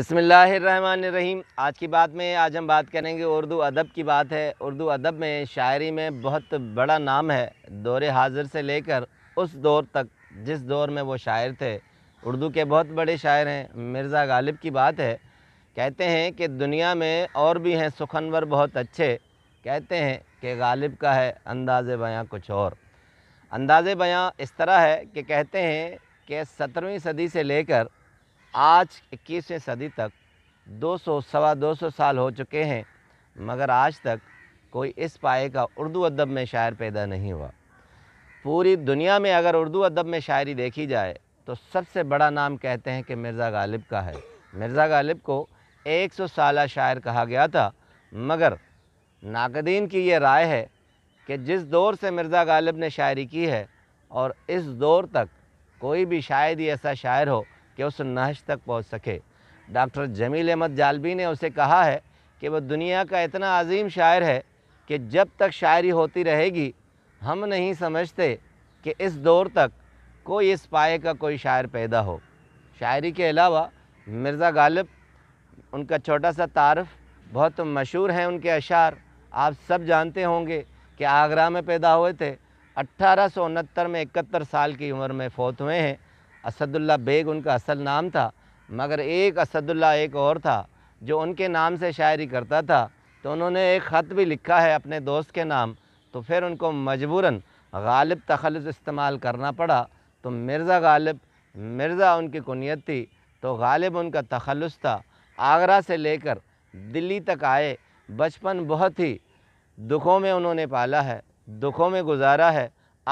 बसमीम आज की बात में आज हम बात करेंगे उर्दू अदब की बात है उर्दू अदब में शायरी में बहुत बड़ा नाम है दौर हाजिर से लेकर उस दौर तक जिस दौर में वो शायर थे उर्दू के बहुत बड़े शायर हैं मिर्ज़ा गालिब की बात है कहते हैं कि दुनिया में और भी हैं सुखनवर बहुत अच्छे कहते हैं कि गालिब का है अंदाज़ बयाँ कुछ और अंदाज़ बयाँ इस तरह है कि कहते हैं कि सत्रहवीं सदी से लेकर आज इक्कीसवीं सदी तक दो सौ सवा दो सौ साल हो चुके हैं मगर आज तक कोई इस पाए का उर्दू अदब में शायर पैदा नहीं हुआ पूरी दुनिया में अगर उर्दू अदब में शायरी देखी जाए तो सबसे बड़ा नाम कहते हैं कि मिर्ज़ा गालिब का है मिर्ज़ा गालिब को 100 साल शायर कहा गया था मगर नाकदीन की ये राय है कि जिस दौर से मिर्ज़ा गालिब ने शायरी की है और इस दौर तक कोई भी शायद ही ऐसा शायर हो कि उस नहज तक पहुँच सके डॉक्टर जमील अहमद जालवी ने उसे कहा है कि वह दुनिया का इतना अजीम शायर है कि जब तक शायरी होती रहेगी हम नहीं समझते कि इस दौर तक कोई इस पाए का कोई शायर पैदा हो शायरी के अलावा मिर्ज़ा गालिब उनका छोटा सा तारफ़ बहुत मशहूर हैं उनके अशार आप सब जानते होंगे कि आगरा में पैदा हुए थे अट्ठारह में इकहत्तर साल की उम्र में फौत हुए हैं असदुल्ला बेग उनका असल नाम था मगर एक असदुल्ला एक और था जो उनके नाम से शायरी करता था तो उन्होंने एक ख़त भी लिखा है अपने दोस्त के नाम तो फिर उनको मजबूरन गालिब तखलस इस्तेमाल करना पड़ा तो मिर्ज़ा गालिब मिर्ज़ा उनकी कुनीत थी तो गालिब उनका तखलस था आगरा से लेकर दिल्ली तक आए बचपन बहुत ही दुखों में उन्होंने पाला है दुखों में गुजारा है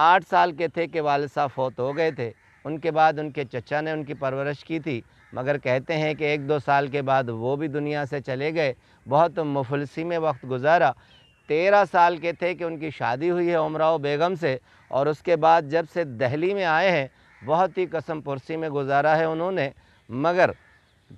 आठ साल के थे कि वाल साहब फौत हो गए थे उनके बाद उनके चचा ने उनकी परवरिश की थी मगर कहते हैं कि एक दो साल के बाद वो भी दुनिया से चले गए बहुत मुफलसी में वक्त गुजारा तेरह साल के थे कि उनकी शादी हुई है उमराव बेगम से और उसके बाद जब से दहली में आए हैं बहुत ही कसम पुरसी में गुजारा है उन्होंने मगर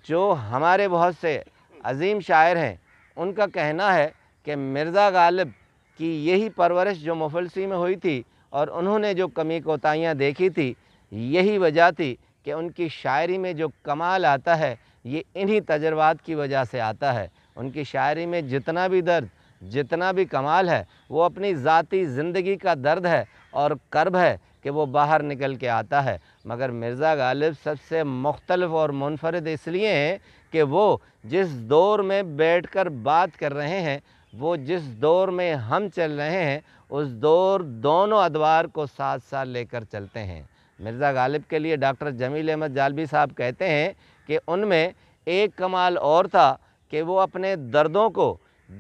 जो हमारे बहुत से अजीम शायर हैं उनका कहना है कि मिर्ज़ा गालिब की यही परवरिश जो मुफलसी में हुई थी और उन्होंने जो कमी कोताहियाँ देखी थी यही वजह थी कि उनकी शायरी में जो कमाल आता है ये इन्हीं तजर्बात की वजह से आता है उनकी शायरी में जितना भी दर्द जितना भी कमाल है वो अपनी ज़ाती ज़िंदगी का दर्द है और कर्ब है कि वो बाहर निकल के आता है मगर मिर्ज़ा गालिब सबसे मुख्तलफ और मुनफरद इसलिए हैं कि वो जिस दौर में बैठ कर बात कर रहे हैं वो जिस दौर में हम चल रहे हैं उस दौर दोनों अदवार को साथ साथ लेकर चलते हैं मिर्ज़ा गालिब के लिए डॉक्टर जमील अहमद जालवी साहब कहते हैं कि उनमें एक कमाल और था कि वो अपने दर्दों को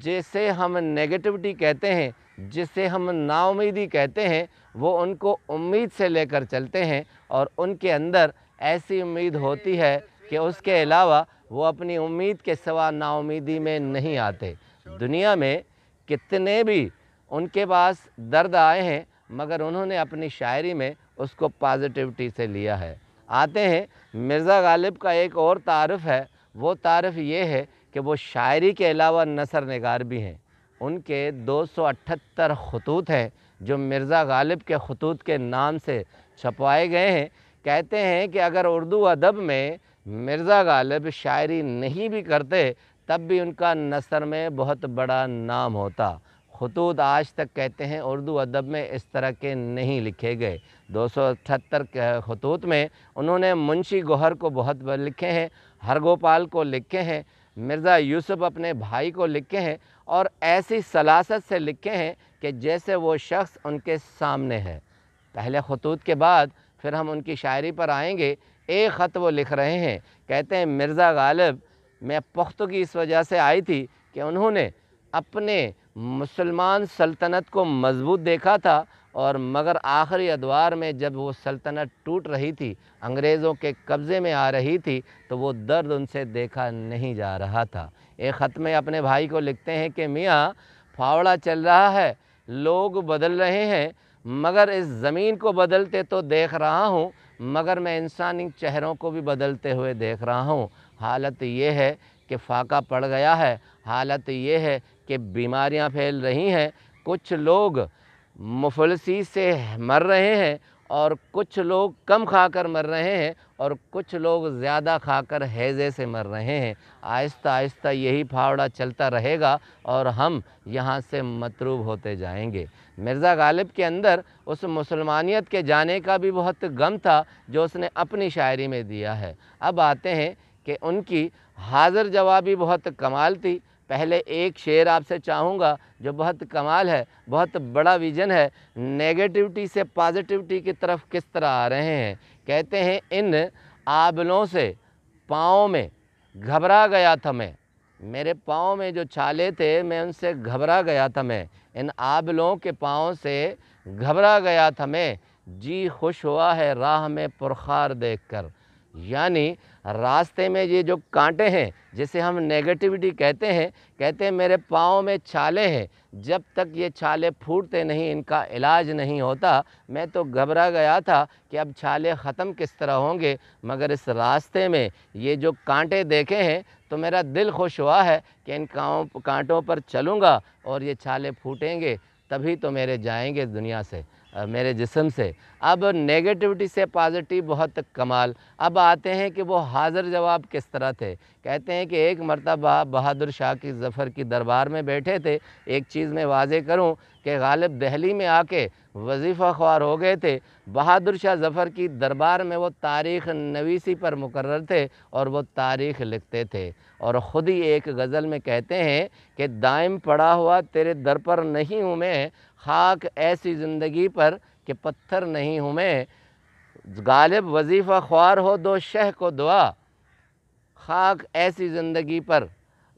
जैसे हम नेगेटिविटी कहते हैं जिसे हम नाउमीदी कहते हैं वो उनको उम्मीद से लेकर चलते हैं और उनके अंदर ऐसी उम्मीद होती है कि उसके अलावा वो अपनी उम्मीद के सिवा नाउमीदी में नहीं आते दुनिया में कितने भी उनके पास दर्द आए हैं मगर उन्होंने अपनी शायरी में उसको पॉजिटिविटी से लिया है आते हैं मिर्ज़ा गालिब का एक और तारफ़ है वो तारफ़ ये है कि वो शायरी के अलावा नसर नगार भी हैं उनके दो सौ अठहत्तर खतूत हैं जो मिर्ज़ा गालिब के खतूत के नाम से छपवाए गए हैं कहते हैं कि अगर उर्दू अदब में मिर्ज़ा गालिब शायरी नहीं भी करते तब भी उनका नसर में बहुत बड़ा नाम होता खतूत आज तक कहते हैं उर्दू अदब में इस तरह के नहीं लिखे गए दो सौ अठहत्तर खतूत में उन्होंने मुंशी गोहर को बहुत लिखे हैं हरगोपाल को लिखे हैं मिर्ज़ा यूसुफ अपने भाई को लिखे हैं और ऐसी सलासत से लिखे हैं कि जैसे वो शख्स उनके सामने है पहले खतूत के बाद फिर हम उनकी शायरी पर आएंगे एक ख़त वो लिख रहे हैं कहते हैं मिर्ज़ा गालिब मैं पुख्तगी इस वजह से आई थी कि उन्होंने अपने मुसलमान सल्तनत को मजबूत देखा था और मगर आखिरी अदवार में जब वो सल्तनत टूट रही थी अंग्रेज़ों के कब्ज़े में आ रही थी तो वो दर्द उनसे देखा नहीं जा रहा था एक ख़त में अपने भाई को लिखते हैं कि मियाँ फावड़ा चल रहा है लोग बदल रहे हैं मगर इस ज़मीन को बदलते तो देख रहा हूँ मगर मैं इंसानी चेहरों को भी बदलते हुए देख रहा हूँ हालत ये है कि फाका पड़ गया है हालत ये है कि बीमारियां फैल रही हैं कुछ लोग मुफलसी से मर रहे हैं और कुछ लोग कम खाकर मर रहे हैं और कुछ लोग ज़्यादा खाकर हैज़े से मर रहे हैं आहिस्ता आहिस्ता यही फावड़ा चलता रहेगा और हम यहाँ से मतरूब होते जाएंगे मिर्ज़ा गालिब के अंदर उस मुसलमानियत के जाने का भी बहुत गम था जो उसने अपनी शायरी में दिया है अब आते हैं कि उनकी हाज़र जवाबी बहुत कमाल थी पहले एक शेर आपसे चाहूँगा जो बहुत कमाल है बहुत बड़ा विजन है नेगेटिविटी से पॉजिटिविटी की तरफ किस तरह आ रहे हैं कहते हैं इन आबलों से पाँव में घबरा गया था मैं मेरे पाँव में जो छाले थे मैं उनसे घबरा गया था मैं इन आबलों के पाँव से घबरा गया था मैं जी खुश हुआ है राह में पुरखार देखकर यानी रास्ते में ये जो कांटे हैं जिसे हम नेगेटिविटी कहते हैं कहते हैं मेरे पाँव में छाले हैं जब तक ये छाले फूटते नहीं इनका इलाज नहीं होता मैं तो घबरा गया था कि अब छाले ख़त्म किस तरह होंगे मगर इस रास्ते में ये जो कांटे देखे हैं तो मेरा दिल खुश हुआ है कि इन कांटों पर चलूँगा और ये छाले फूटेंगे तभी तो मेरे जाएंगे दुनिया से मेरे जिसम से अब नेगेटिविटी से पॉजिटिव बहुत कमाल अब आते हैं कि वो हाजिर जवाब किस तरह थे कहते हैं कि एक मरतबा बहादुर शाह की जफ़र की दरबार में बैठे थे एक चीज़ में वाजे करूं कि गालिब दहली में आके वजीफ़ा ख्वार हो गए थे बहादुर शाह जफ़र की दरबार में वो तारीख़ नवीसी पर मुकर थे और वो तारीख़ लिखते थे और ख़ुद ही एक गज़ल में कहते हैं कि दायम पड़ा हुआ तेरे दर पर नहीं हूँ मैं खाक ऐसी ज़िंदगी पर कि पत्थर नहीं हूँ मैं गालिब वजीफ़ा ख्वार हो दो शह को दुआ खाक ऐसी ज़िंदगी पर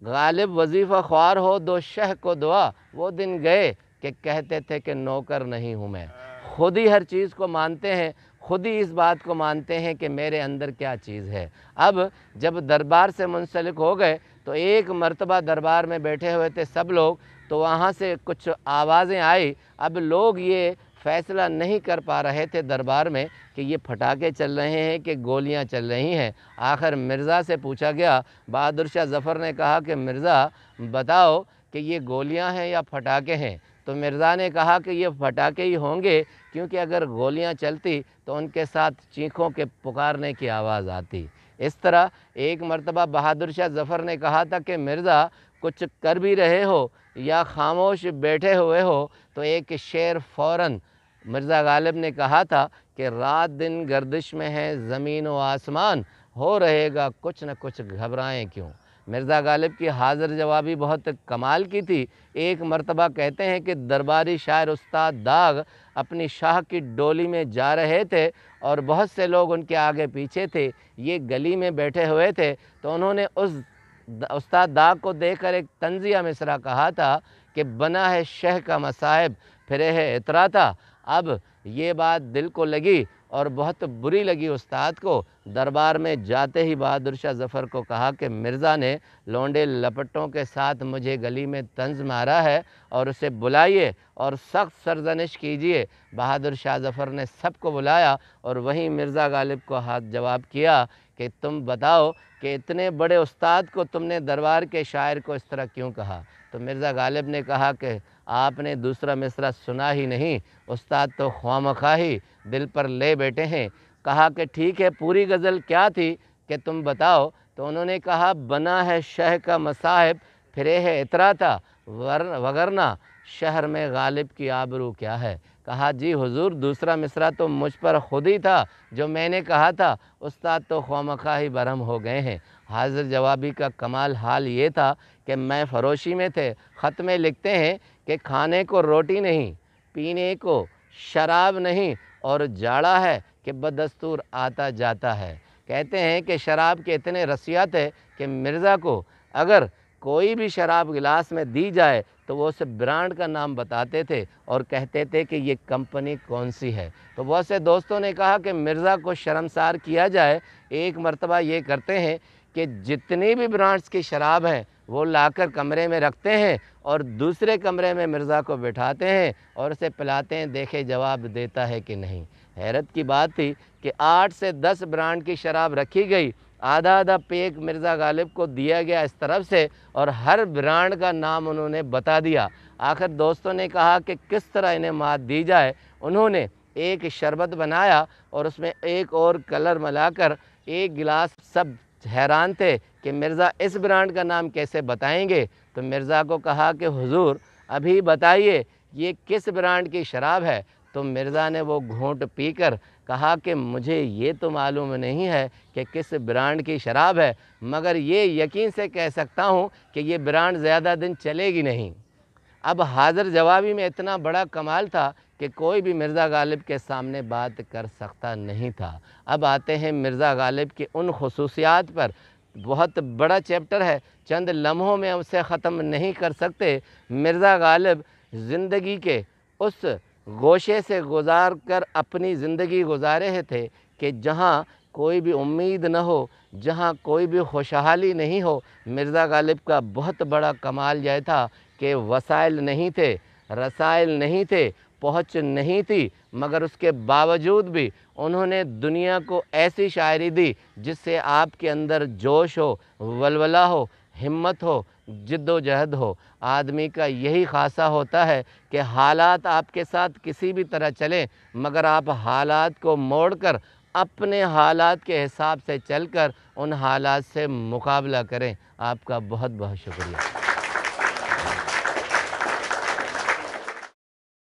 गालिब वजीफ़ा ख्वार हो दो शह को दुआ वो दिन गए कि कहते थे कि नौकर नहीं हूँ मैं खुद ही हर चीज़ को मानते हैं खुद ही इस बात को मानते हैं कि मेरे अंदर क्या चीज़ है अब जब दरबार से मुंसलिक हो गए तो एक मरतबा दरबार में बैठे हुए थे सब लोग तो वहाँ से कुछ आवाज़ें आई अब लोग ये फ़ैसला नहीं कर पा रहे थे दरबार में कि ये फटाके चल रहे हैं कि गोलियां चल रही हैं आखिर मिर्ज़ा से पूछा गया बहादुर शाह जफ़र ने कहा कि मिर्ज़ा बताओ कि ये गोलियां हैं या फटाके हैं तो मिर्ज़ा ने कहा कि ये फटाके ही होंगे क्योंकि अगर गोलियां चलती तो उनके साथ चीखों के पुकारने की आवाज़ आती इस तरह एक मरतबा बहादुर शाह जफ़र ने कहा था कि मिर्ज़ा कुछ कर भी रहे हो या खामोश बैठे हुए हो तो एक शेर फ़ौर मिर्ज़ा गालिब ने कहा था कि रात दिन गर्दिश में है ज़मीन व आसमान हो रहेगा कुछ न कुछ घबराएं क्यों मिर्ज़ा गालिब की हाजिर जवाबी बहुत कमाल की थी एक मरतबा कहते हैं कि दरबारी शायर उस्ताद दाग अपनी शाह की डोली में जा रहे थे और बहुत से लोग उनके आगे पीछे थे ये गली में बैठे हुए थे तो उन्होंने उस उस्ताद दाग को देखकर एक तंजिया मिसरा कहा था कि बना है शह का मसाहब फिर है इतरा था अब ये बात दिल को लगी और बहुत बुरी लगी उस्ताद को दरबार में जाते ही बहादुर शाह जफ़र को कहा कि मिर्ज़ा ने लौंडे लपटों के साथ मुझे गली में तंज मारा है और उसे बुलाइए और सख्त सरजनिश कीजिए बहादुर शाह जफ़र ने सबको बुलाया और वहीं मिर्ज़ा गालिब को हाथ जवाब किया कि तुम बताओ कि इतने बड़े उस्ताद को तुमने दरबार के शायर को इस तरह क्यों कहा तो मिर्ज़ा गालिब ने कहा कि आपने दूसरा मिसरा सुना ही नहीं उस्ताद तो ख्वाम ही दिल पर ले बैठे हैं कहा कि ठीक है पूरी गज़ल क्या थी कि तुम बताओ तो उन्होंने कहा बना है शह का मसाहब फिरे है इतरा था वर वगरना शहर में गालिब की आबरू क्या है कहा जी हुजूर दूसरा मिसरा तो मुझ पर खुद ही था जो मैंने कहा था उस्ताद तो खामखा ही बरहम हो गए हैं हाजिर जवाबी का कमाल हाल ये था कि मैं फरोशी में थे ख़त में लिखते हैं कि खाने को रोटी नहीं पीने को शराब नहीं और जाड़ा है कि बदस्तूर आता जाता है कहते हैं कि शराब के इतने रसिया थे कि मिर्ज़ा को अगर कोई भी शराब गिलास में दी जाए तो वो उस ब्रांड का नाम बताते थे और कहते थे कि ये कंपनी कौन सी है तो बहुत से दोस्तों ने कहा कि मिर्ज़ा को शर्मसार किया जाए एक मरतबा ये करते हैं कि जितनी भी ब्रांड्स की शराब हैं वो लाकर कमरे में रखते हैं और दूसरे कमरे में मिर्ज़ा को बिठाते हैं और उसे पिलाते हैं देखे जवाब देता है कि नहीं हैरत की बात थी कि आठ से दस ब्रांड की शराब रखी गई आधा आधा पेक मिर्ज़ा गालिब को दिया गया इस तरफ से और हर ब्रांड का नाम उन्होंने बता दिया आखिर दोस्तों ने कहा कि किस तरह इन्हें मात दी जाए उन्होंने एक शरबत बनाया और उसमें एक और कलर मिलाकर एक गिलास सब हैरान थे कि मिर्ज़ा इस ब्रांड का नाम कैसे बताएंगे तो मिर्ज़ा को कहा कि हुजूर अभी बताइए ये किस ब्रांड की शराब है तो मिर्ज़ा ने वो घोंट पीकर कहा कि मुझे ये तो मालूम नहीं है कि किस ब्रांड की शराब है मगर ये यकीन से कह सकता हूँ कि ये ब्रांड ज़्यादा दिन चलेगी नहीं अब हाजिर जवाबी में इतना बड़ा कमाल था कि कोई भी मिर्ज़ा गालिब के सामने बात कर सकता नहीं था अब आते हैं मिर्ज़ा गालिब के उन खसूसियात पर बहुत बड़ा चैप्टर है चंद लम्हों में उसे ख़त्म नहीं कर सकते मिर्ज़ा गालिब ज़िंदगी के उस गोशे से गुजार कर अपनी ज़िंदगी गुजारे है थे कि जहाँ कोई भी उम्मीद न हो जहाँ कोई भी खुशहाली नहीं हो मिर्ज़ा गालिब का बहुत बड़ा कमाल यह था कि वसाइल नहीं थे रसाइल नहीं थे पहुँच नहीं थी मगर उसके बावजूद भी उन्होंने दुनिया को ऐसी शायरी दी जिससे आपके अंदर जोश हो वलवला हो हिम्मत हो जद्दोजहद हो आदमी का यही खासा होता है कि हालात आपके साथ किसी भी तरह चलें मगर आप हालात को मोड़कर अपने हालात के हिसाब से चलकर उन हालात से मुकाबला करें आपका बहुत बहुत शुक्रिया